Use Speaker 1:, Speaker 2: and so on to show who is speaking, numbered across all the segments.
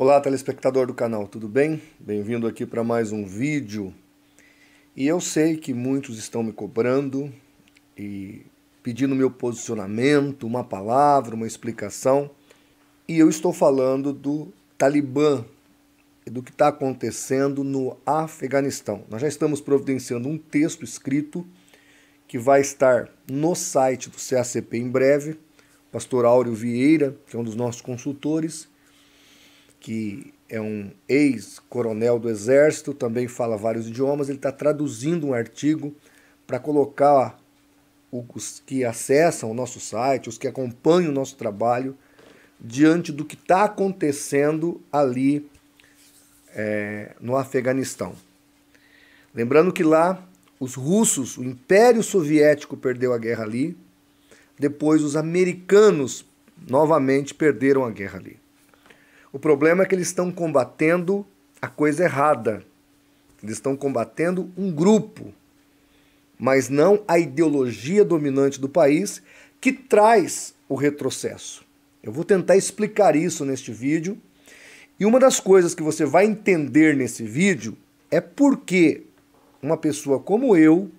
Speaker 1: Olá, telespectador do canal, tudo bem? Bem-vindo aqui para mais um vídeo. E eu sei que muitos estão me cobrando e pedindo meu posicionamento, uma palavra, uma explicação. E eu estou falando do Talibã e do que está acontecendo no Afeganistão. Nós já estamos providenciando um texto escrito que vai estar no site do CACP em breve. O pastor Áureo Vieira, que é um dos nossos consultores, que é um ex-coronel do Exército, também fala vários idiomas, ele está traduzindo um artigo para colocar os que acessam o nosso site, os que acompanham o nosso trabalho, diante do que está acontecendo ali é, no Afeganistão. Lembrando que lá os russos, o Império Soviético perdeu a guerra ali, depois os americanos novamente perderam a guerra ali. O problema é que eles estão combatendo a coisa errada. Eles estão combatendo um grupo, mas não a ideologia dominante do país que traz o retrocesso. Eu vou tentar explicar isso neste vídeo. E uma das coisas que você vai entender nesse vídeo é por que uma pessoa como eu,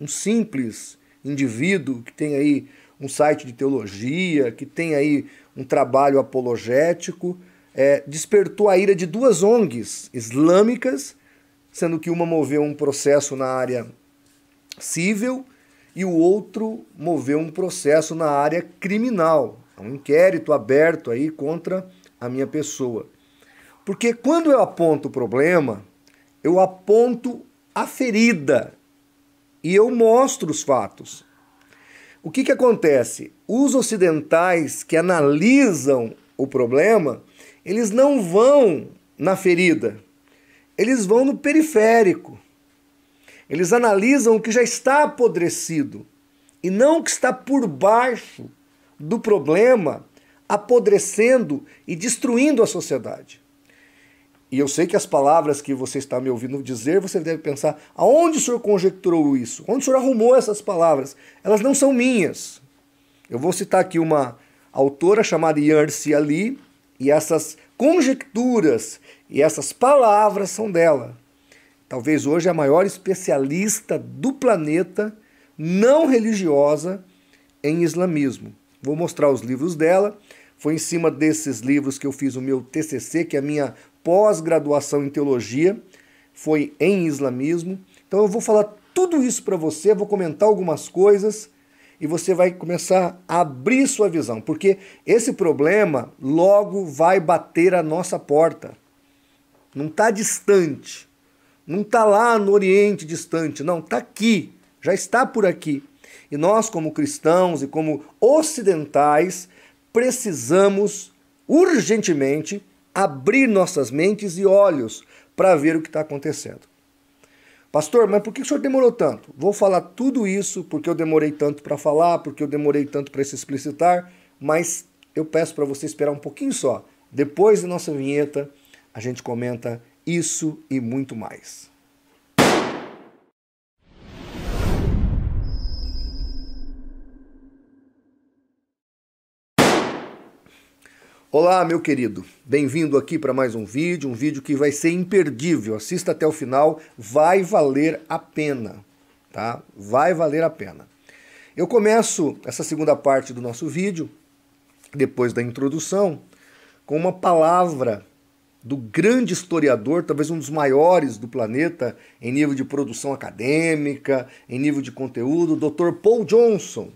Speaker 1: um simples indivíduo que tem aí um site de teologia, que tem aí um trabalho apologético, é, despertou a ira de duas ONGs islâmicas, sendo que uma moveu um processo na área civil e o outro moveu um processo na área criminal, é um inquérito aberto aí contra a minha pessoa. Porque quando eu aponto o problema, eu aponto a ferida e eu mostro os fatos. O que, que acontece? Os ocidentais que analisam o problema, eles não vão na ferida, eles vão no periférico. Eles analisam o que já está apodrecido e não o que está por baixo do problema, apodrecendo e destruindo a sociedade. E eu sei que as palavras que você está me ouvindo dizer, você deve pensar: aonde o senhor conjecturou isso? Onde o senhor arrumou essas palavras? Elas não são minhas. Eu vou citar aqui uma autora chamada Yarsi Ali, e essas conjecturas e essas palavras são dela. Talvez hoje a maior especialista do planeta não religiosa em islamismo. Vou mostrar os livros dela. Foi em cima desses livros que eu fiz o meu TCC, que é a minha pós-graduação em teologia, foi em islamismo. Então eu vou falar tudo isso para você, vou comentar algumas coisas e você vai começar a abrir sua visão, porque esse problema logo vai bater a nossa porta. Não está distante, não está lá no Oriente distante, não, está aqui, já está por aqui. E nós, como cristãos e como ocidentais, precisamos urgentemente abrir nossas mentes e olhos para ver o que está acontecendo. Pastor, mas por que o senhor demorou tanto? Vou falar tudo isso porque eu demorei tanto para falar, porque eu demorei tanto para se explicitar, mas eu peço para você esperar um pouquinho só. Depois da nossa vinheta, a gente comenta isso e muito mais. Olá, meu querido. Bem-vindo aqui para mais um vídeo, um vídeo que vai ser imperdível. Assista até o final, vai valer a pena, tá? Vai valer a pena. Eu começo essa segunda parte do nosso vídeo, depois da introdução, com uma palavra do grande historiador, talvez um dos maiores do planeta em nível de produção acadêmica, em nível de conteúdo, Dr. Paul Johnson.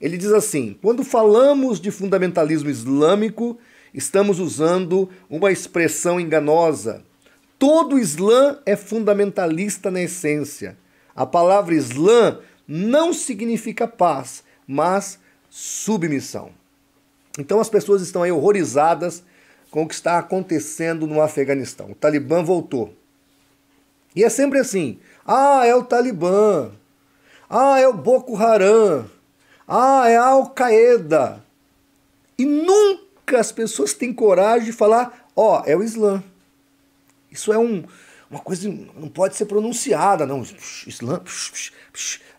Speaker 1: Ele diz assim: "Quando falamos de fundamentalismo islâmico, estamos usando uma expressão enganosa. Todo Islã é fundamentalista na essência. A palavra Islã não significa paz, mas submissão. Então as pessoas estão aí horrorizadas com o que está acontecendo no Afeganistão. O Talibã voltou. E é sempre assim: ah, é o Talibã, ah, é o Boko Haram, ah, é a Al-Qaeda. E nunca as pessoas têm coragem de falar: ó, oh, é o Islã. Isso é um, uma coisa não pode ser pronunciada, não. Islã,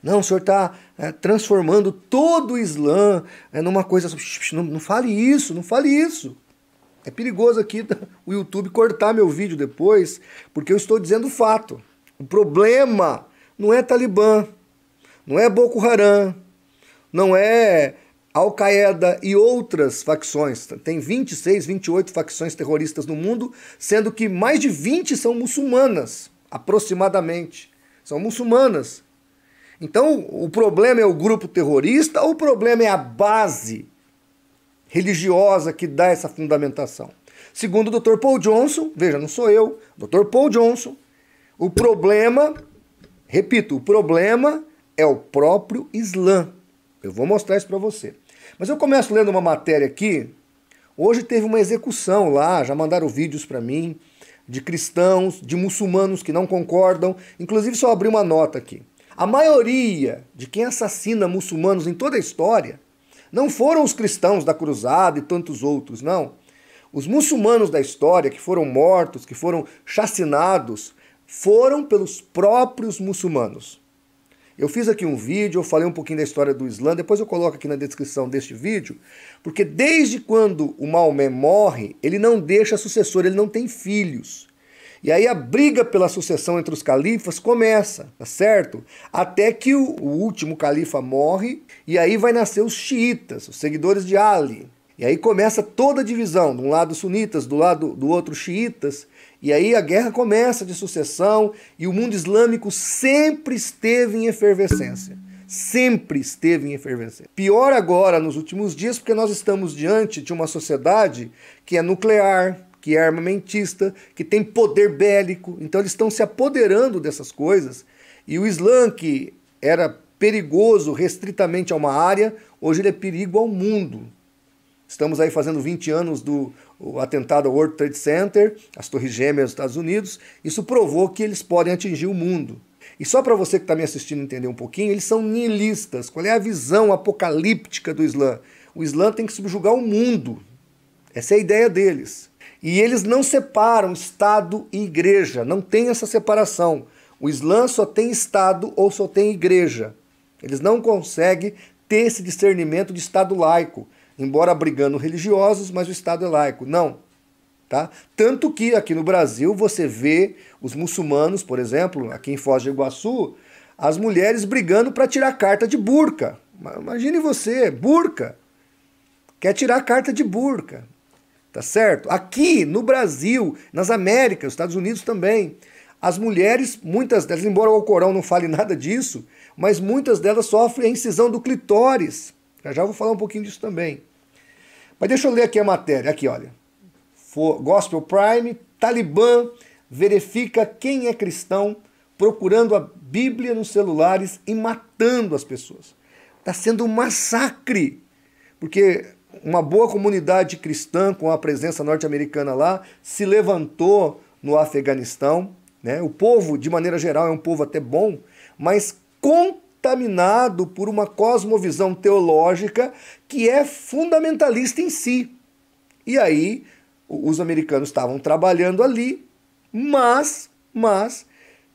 Speaker 1: não, o senhor está é, transformando todo o Islã é, numa coisa. Assim, não, não fale isso, não fale isso. É perigoso aqui o YouTube cortar meu vídeo depois, porque eu estou dizendo o fato. O problema não é Talibã, não é Boko Haram, não é Al-Qaeda e outras facções. Tem 26, 28 facções terroristas no mundo, sendo que mais de 20 são muçulmanas, aproximadamente. São muçulmanas. Então, o problema é o grupo terrorista ou o problema é a base religiosa que dá essa fundamentação? Segundo o Dr. Paul Johnson, veja, não sou eu, Dr. Paul Johnson, o problema, repito, o problema é o próprio Islã. Eu vou mostrar isso para você. Mas eu começo lendo uma matéria aqui. Hoje teve uma execução lá, já mandaram vídeos para mim, de cristãos, de muçulmanos que não concordam. Inclusive, só abri uma nota aqui. A maioria de quem assassina muçulmanos em toda a história não foram os cristãos da cruzada e tantos outros, não. Os muçulmanos da história que foram mortos, que foram chacinados, foram pelos próprios muçulmanos. Eu fiz aqui um vídeo, eu falei um pouquinho da história do Islã, depois eu coloco aqui na descrição deste vídeo, porque desde quando o Maomé morre, ele não deixa sucessor, ele não tem filhos. E aí a briga pela sucessão entre os califas começa, tá certo? Até que o, último califa morre e aí vai nascer os xiitas, os seguidores de Ali. E aí começa toda a divisão, de um lado sunitas, do lado do outro xiitas, e aí a guerra começa de sucessão e o mundo islâmico sempre esteve em efervescência. Sempre esteve em efervescência. Pior agora nos últimos dias, porque nós estamos diante de uma sociedade que é nuclear, que é armamentista, que tem poder bélico. Então eles estão se apoderando dessas coisas. E o Islã, que era perigoso restritamente a uma área, hoje ele é perigo ao mundo. Estamos aí fazendo 20 anos do atentado ao World Trade Center, as Torres Gêmeas dos Estados Unidos. Isso provou que eles podem atingir o mundo. E só para você que está me assistindo entender um pouquinho, eles são nihilistas. Qual é a visão apocalíptica do Islã? O Islã tem que subjugar o mundo. Essa é a ideia deles. E eles não separam Estado e igreja, não tem essa separação. O Islã só tem Estado ou só tem igreja. Eles não conseguem ter esse discernimento de Estado laico embora brigando religiosos, mas o Estado é laico. Não. Tá? Tanto que aqui no Brasil você vê os muçulmanos, por exemplo, aqui em Foz do Iguaçu, as mulheres brigando para tirar carta de burca. Imagine você, burca. Quer tirar carta de burca. Tá certo? Aqui no Brasil, nas Américas, nos Estados Unidos também, as mulheres, muitas delas, embora o Corão não fale nada disso, mas muitas delas sofrem a incisão do clitóris já já vou falar um pouquinho disso também. Mas deixa eu ler aqui a matéria. Aqui, olha. For Gospel Prime, Talibã verifica quem é cristão procurando a Bíblia nos celulares e matando as pessoas. Está sendo um massacre. Porque uma boa comunidade cristã com a presença norte-americana lá se levantou no Afeganistão. Né? O povo, de maneira geral, é um povo até bom, mas contra contaminado por uma cosmovisão teológica que é fundamentalista em si. E aí, os americanos estavam trabalhando ali, mas, mas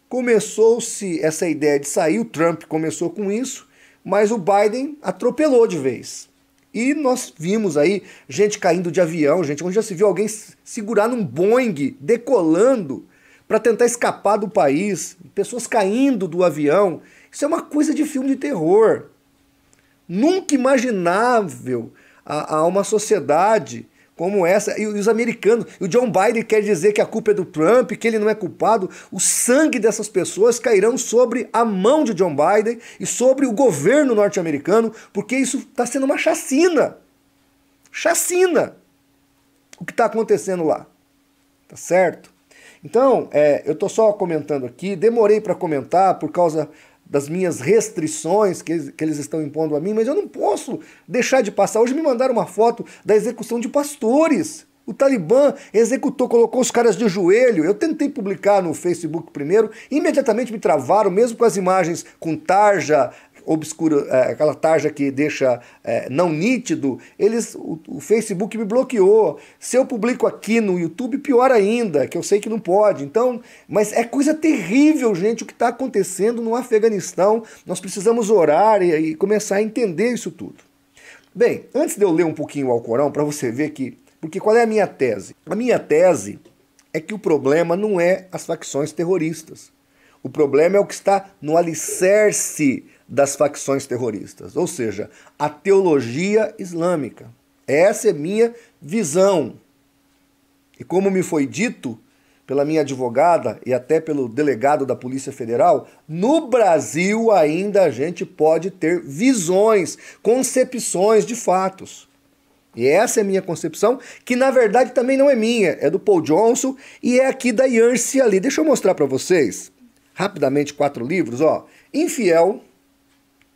Speaker 1: começou-se essa ideia de sair, o Trump começou com isso, mas o Biden atropelou de vez. E nós vimos aí gente caindo de avião, gente, onde já se viu alguém segurar num Boeing decolando para tentar escapar do país, pessoas caindo do avião, isso é uma coisa de filme de terror. Nunca imaginável a, a uma sociedade como essa. E, os americanos. E o John Biden quer dizer que a culpa é do Trump, que ele não é culpado. O sangue dessas pessoas cairão sobre a mão de John Biden e sobre o governo norte-americano, porque isso está sendo uma chacina. Chacina o que está acontecendo lá. Tá certo? Então, é, eu estou só comentando aqui, demorei para comentar por causa das minhas restrições que, que eles estão impondo a mim, mas eu não posso deixar de passar. Hoje me mandaram uma foto da execução de pastores. O Talibã executou, colocou os caras de joelho. Eu tentei publicar no Facebook primeiro, imediatamente me travaram, mesmo com as imagens com tarja, obscuro é, aquela tarja que deixa é, não nítido, eles o, o, Facebook me bloqueou. Se eu publico aqui no YouTube, pior ainda, que eu sei que não pode. Então, mas é coisa terrível, gente, o que está acontecendo no Afeganistão. Nós precisamos orar e, e começar a entender isso tudo. Bem, antes de eu ler um pouquinho o Alcorão para você ver que, porque qual é a minha tese? A minha tese é que o problema não é as facções terroristas. O problema é o que está no alicerce das facções terroristas, ou seja, a teologia islâmica. Essa é minha visão. E como me foi dito pela minha advogada e até pelo delegado da Polícia Federal, no Brasil ainda a gente pode ter visões, concepções de fatos. E essa é a minha concepção, que na verdade também não é minha, é do Paul Johnson e é aqui da Yancy ali. Deixa eu mostrar para vocês, rapidamente, quatro livros, ó. Infiel,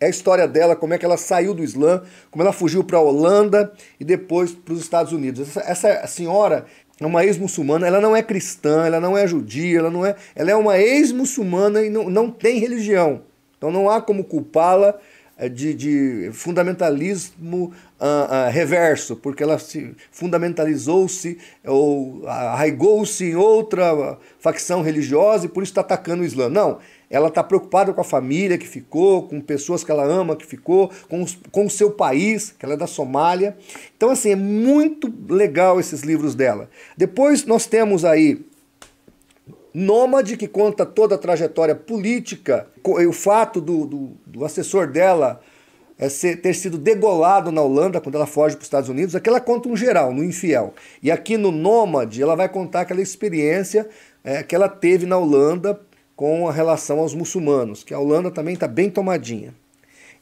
Speaker 1: é a história dela, como é que ela saiu do Islã, como ela fugiu para a Holanda e depois para os Estados Unidos. Essa, essa senhora é uma ex-muçulmana, ela não é cristã, ela não é judia, ela não é. Ela é uma ex-muçulmana e não, não tem religião. Então não há como culpá-la eh, de, de, fundamentalismo uh, uh, reverso, porque ela se fundamentalizou-se ou arraigou-se em outra facção religiosa e por isso está atacando o Islã. Não, ela está preocupada com a família que ficou, com pessoas que ela ama que ficou, com, os, com o seu país, que ela é da Somália. Então, assim, é muito legal esses livros dela. Depois nós temos aí Nômade, que conta toda a trajetória política, o fato do, do, do assessor dela é ser, ter sido degolado na Holanda quando ela foge para os Estados Unidos. Aqui ela conta um geral, no Infiel. E aqui no Nômade, ela vai contar aquela experiência é, que ela teve na Holanda com a relação aos muçulmanos, que a Holanda também está bem tomadinha.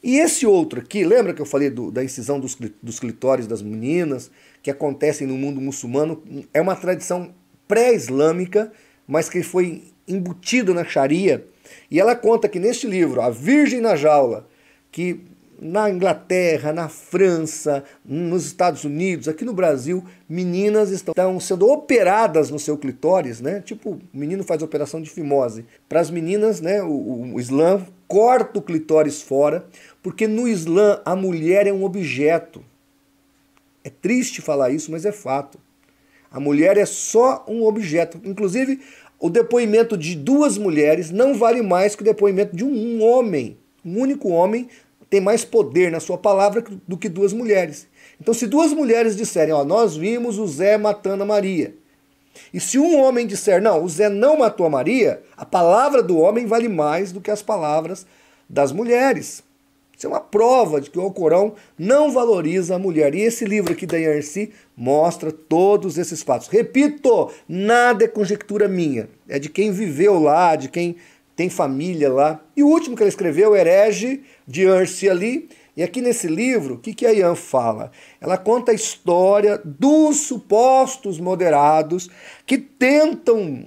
Speaker 1: E esse outro aqui, lembra que eu falei do, da incisão dos, dos clitóris das meninas, que acontecem no mundo muçulmano, é uma tradição pré-islâmica, mas que foi embutida na Sharia. E ela conta que neste livro, A Virgem na Jaula, que na Inglaterra, na França, nos Estados Unidos, aqui no Brasil, meninas estão sendo operadas no seu clitóris, né? Tipo, o menino faz operação de fimose. Para as meninas, né, o, o Islã corta o clitóris fora, porque no Islã a mulher é um objeto. É triste falar isso, mas é fato. A mulher é só um objeto. Inclusive, o depoimento de duas mulheres não vale mais que o depoimento de um homem. Um único homem tem mais poder na sua palavra do que duas mulheres. Então, se duas mulheres disserem, ó, nós vimos o Zé matando a Maria, e se um homem disser, não, o Zé não matou a Maria, a palavra do homem vale mais do que as palavras das mulheres. Isso é uma prova de que o Alcorão não valoriza a mulher. E esse livro aqui da Yarsi mostra todos esses fatos. Repito, nada é conjectura minha. É de quem viveu lá, de quem tem família lá. E o último que ela escreveu, Herege, de Ernst ali. E aqui nesse livro, o que, que a Ian fala? Ela conta a história dos supostos moderados que tentam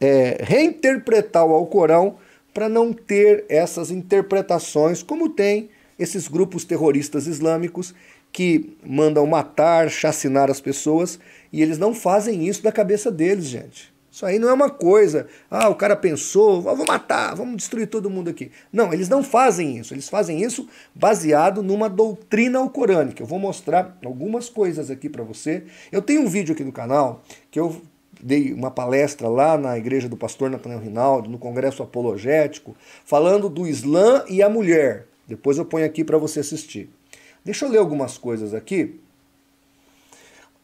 Speaker 1: é, reinterpretar o Alcorão para não ter essas interpretações, como tem esses grupos terroristas islâmicos que mandam matar, chacinar as pessoas, e eles não fazem isso da cabeça deles, gente. Isso aí não é uma coisa, ah, o cara pensou, ah, vou matar, vamos destruir todo mundo aqui. Não, eles não fazem isso. Eles fazem isso baseado numa doutrina alcorânica. Eu vou mostrar algumas coisas aqui para você. Eu tenho um vídeo aqui no canal que eu dei uma palestra lá na igreja do pastor Nathaniel Rinaldo, no congresso apologético, falando do Islã e a mulher. Depois eu ponho aqui para você assistir. Deixa eu ler algumas coisas aqui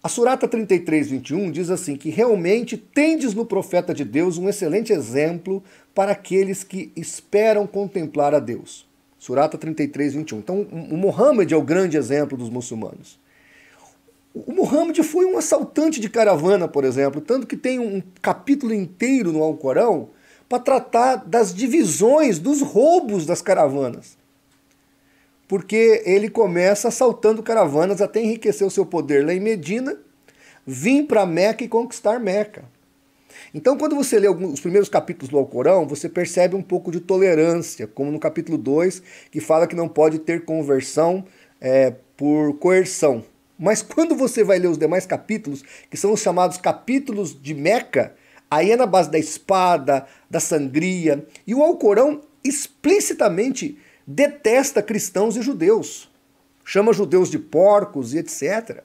Speaker 1: a Surata 33:21 diz assim que realmente tendes no profeta de Deus um excelente exemplo para aqueles que esperam contemplar a Deus. Surata 33:21. Então, o Muhammad é o grande exemplo dos muçulmanos. O Muhammad foi um assaltante de caravana, por exemplo, tanto que tem um capítulo inteiro no Alcorão para tratar das divisões, dos roubos das caravanas porque ele começa assaltando caravanas até enriquecer o seu poder lá em Medina, vir para Meca e conquistar Meca. Então, quando você lê alguns, os primeiros capítulos do Alcorão, você percebe um pouco de tolerância, como no capítulo 2, que fala que não pode ter conversão é, por coerção. Mas quando você vai ler os demais capítulos, que são os chamados capítulos de Meca, aí é na base da espada, da sangria, e o Alcorão explicitamente detesta cristãos e judeus, chama judeus de porcos e etc.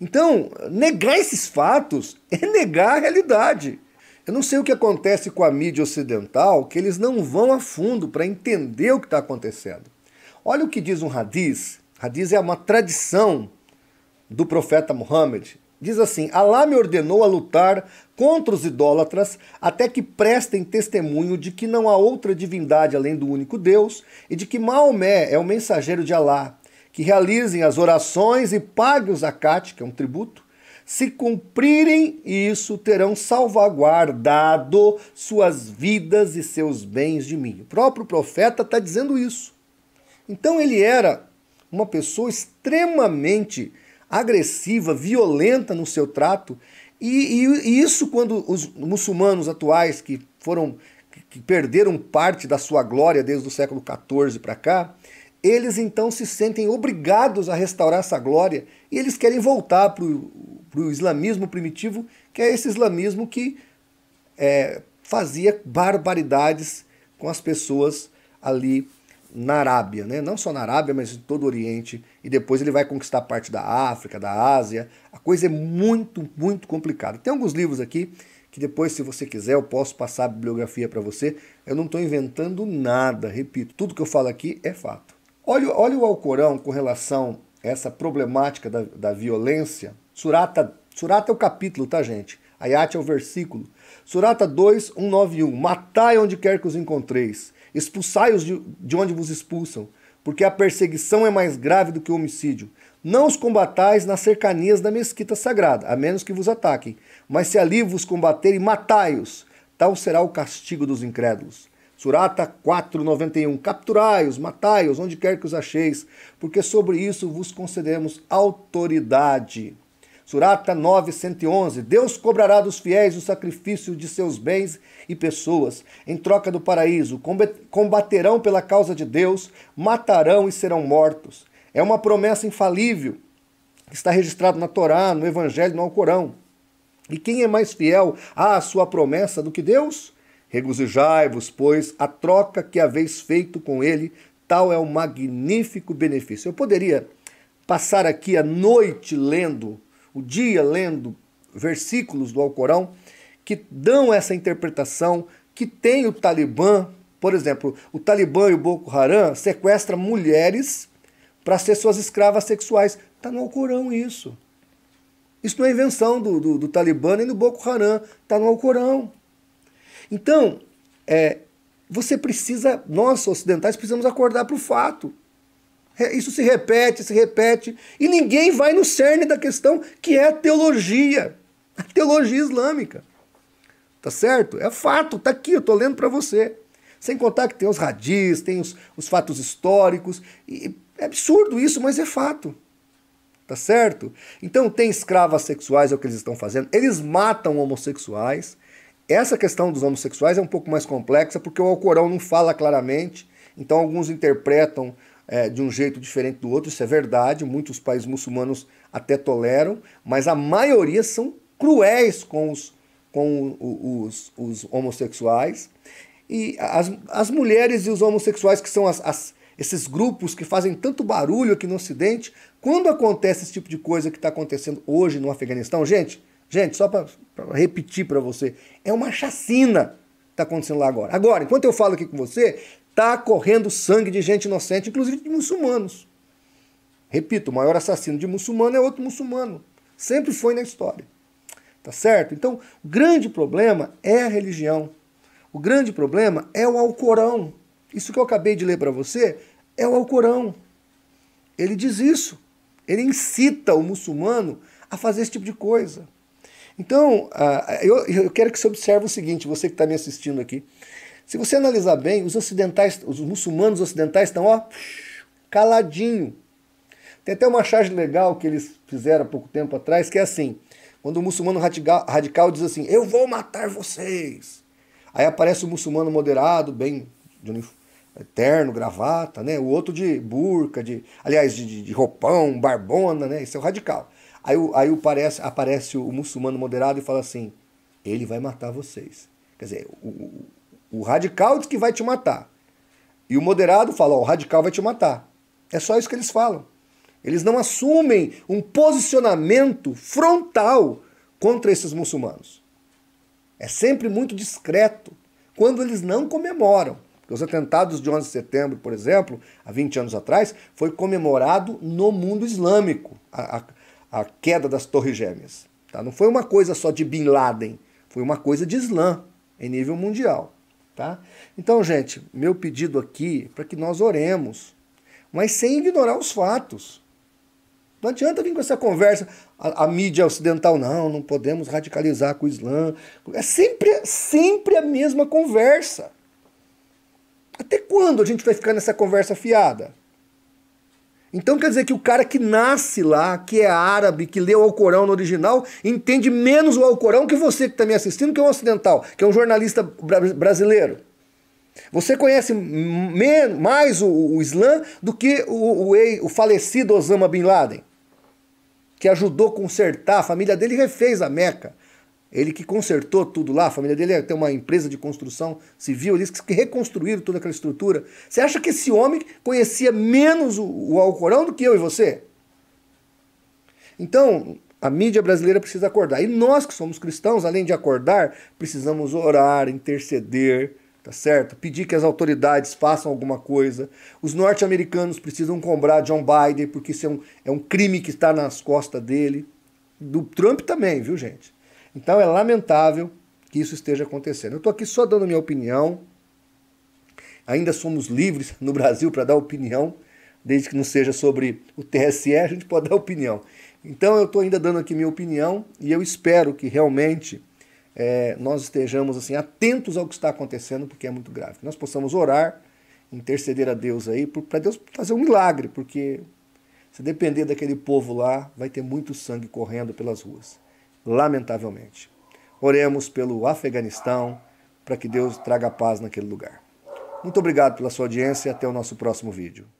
Speaker 1: Então, negar esses fatos é negar a realidade. Eu não sei o que acontece com a mídia ocidental, que eles não vão a fundo para entender o que está acontecendo. Olha o que diz um hadiz. Hadiz é uma tradição do profeta Muhammad, Diz assim: Alá me ordenou a lutar contra os idólatras até que prestem testemunho de que não há outra divindade além do único Deus e de que Maomé é o mensageiro de Alá, que realizem as orações e paguem o zakat, que é um tributo. Se cumprirem isso, terão salvaguardado suas vidas e seus bens de mim. O próprio profeta está dizendo isso. Então ele era uma pessoa extremamente agressiva, violenta no seu trato. E, e, e isso quando os muçulmanos atuais que foram que perderam parte da sua glória desde o século XIV para cá, eles então se sentem obrigados a restaurar essa glória e eles querem voltar para o islamismo primitivo, que é esse islamismo que é, fazia barbaridades com as pessoas ali na Arábia, né? não só na Arábia, mas em todo o Oriente, e depois ele vai conquistar parte da África, da Ásia. A coisa é muito, muito complicada. Tem alguns livros aqui que depois, se você quiser, eu posso passar a bibliografia para você. Eu não estou inventando nada, repito, tudo que eu falo aqui é fato. Olha, olha o Alcorão com relação a essa problemática da, da violência. Surata, surata é o capítulo, tá, gente? Ayat é o versículo. Surata 2, 191. Matai onde quer que os encontreis Expulsai-os de onde vos expulsam, porque a perseguição é mais grave do que o homicídio. Não os combatais nas cercanias da mesquita sagrada, a menos que vos ataquem, mas se ali vos combaterem, matai-os. Tal será o castigo dos incrédulos. Surata 4,91 Capturai-os, matai-os, onde quer que os acheis, porque sobre isso vos concedemos autoridade. Surata 9, 111. Deus cobrará dos fiéis o sacrifício de seus bens e pessoas em troca do paraíso. Combaterão pela causa de Deus, matarão e serão mortos. É uma promessa infalível que está registrado na Torá, no Evangelho, no Alcorão. E quem é mais fiel à sua promessa do que Deus? Regozijai-vos, pois, a troca que haveis feito com ele, tal é o magnífico benefício. Eu poderia passar aqui a noite lendo o dia lendo versículos do Alcorão que dão essa interpretação, que tem o Talibã, por exemplo, o Talibã e o Boko Haram sequestram mulheres para ser suas escravas sexuais. Está no Alcorão isso. Isso não é invenção do, do, do Talibã nem do Boko Haram. Está no Alcorão. Então, é, você precisa, nós ocidentais precisamos acordar para o fato. Isso se repete, se repete. E ninguém vai no cerne da questão, que é a teologia. A teologia islâmica. Tá certo? É fato, tá aqui, eu tô lendo para você. Sem contar que tem os radis, tem os, os fatos históricos. E é absurdo isso, mas é fato. Tá certo? Então tem escravas sexuais, é o que eles estão fazendo. Eles matam homossexuais. Essa questão dos homossexuais é um pouco mais complexa porque o Alcorão não fala claramente. Então alguns interpretam é, de um jeito diferente do outro, isso é verdade, muitos países muçulmanos até toleram, mas a maioria são cruéis com os, com os, os, homossexuais. E as, as mulheres e os homossexuais, que são as, as esses grupos que fazem tanto barulho aqui no Ocidente, quando acontece esse tipo de coisa que está acontecendo hoje no Afeganistão, gente, gente, só para repetir para você, é uma chacina que está acontecendo lá agora. Agora, enquanto eu falo aqui com você, Está correndo sangue de gente inocente, inclusive de muçulmanos. Repito, o maior assassino de muçulmano é outro muçulmano. Sempre foi na história. Tá certo? Então, o grande problema é a religião. O grande problema é o Alcorão. Isso que eu acabei de ler para você é o Alcorão. Ele diz isso. Ele incita o muçulmano a fazer esse tipo de coisa. Então, ah, eu quero que você observe o seguinte, você que está me assistindo aqui. Se você analisar bem, os ocidentais, os muçulmanos ocidentais estão, ó, caladinho. Tem até uma charge legal que eles fizeram há pouco tempo atrás, que é assim: quando o muçulmano radical, diz assim, eu vou matar vocês. Aí aparece o muçulmano moderado, bem de terno, gravata, né? O outro de burca, de, aliás, de, de roupão, barbona, né? Isso é o radical. Aí, aí aparece, aparece o muçulmano moderado e fala assim: ele vai matar vocês. Quer dizer, o o radical diz que vai te matar. E o moderado fala: o radical vai te matar. É só isso que eles falam. Eles não assumem um posicionamento frontal contra esses muçulmanos. É sempre muito discreto quando eles não comemoram. Os atentados de 11 de setembro, por exemplo, há 20 anos atrás, foi comemorado no mundo islâmico a, a, a queda das Torres Gêmeas. Tá? Não foi uma coisa só de Bin Laden, foi uma coisa de Islã em nível mundial. Tá? Então, gente, meu pedido aqui é para que nós oremos, mas sem ignorar os fatos. Não adianta vir com essa conversa, a, a mídia ocidental, não, não podemos radicalizar com o Islã. É sempre, sempre a mesma conversa. Até quando a gente vai ficar nessa conversa fiada? Então quer dizer que o cara que nasce lá, que é árabe, que leu o Alcorão no original, entende menos o Alcorão que você que está me assistindo, que é um ocidental, que é um jornalista bra brasileiro. Você conhece mais o, o, Islã do que o, o, o falecido Osama Bin Laden, que ajudou a consertar, a família dele refez a Meca. Ele que consertou tudo lá, a família dele é, tem uma empresa de construção civil, eles que reconstruíram toda aquela estrutura. Você acha que esse homem conhecia menos o, o Alcorão do que eu e você? Então, a mídia brasileira precisa acordar. E nós que somos cristãos, além de acordar, precisamos orar, interceder, tá certo? Pedir que as autoridades façam alguma coisa. Os norte-americanos precisam comprar John Biden, porque isso é um, é um crime que está nas costas dele. Do Trump também, viu, gente? Então é lamentável que isso esteja acontecendo. Eu estou aqui só dando minha opinião. Ainda somos livres no Brasil para dar opinião, desde que não seja sobre o TSE, a gente pode dar opinião. Então eu estou ainda dando aqui minha opinião e eu espero que realmente é, nós estejamos assim atentos ao que está acontecendo, porque é muito grave. nós possamos orar, interceder a Deus aí, para Deus fazer um milagre, porque se depender daquele povo lá, vai ter muito sangue correndo pelas ruas lamentavelmente. Oremos pelo Afeganistão para que Deus traga paz naquele lugar. Muito obrigado pela sua audiência e até o nosso próximo vídeo.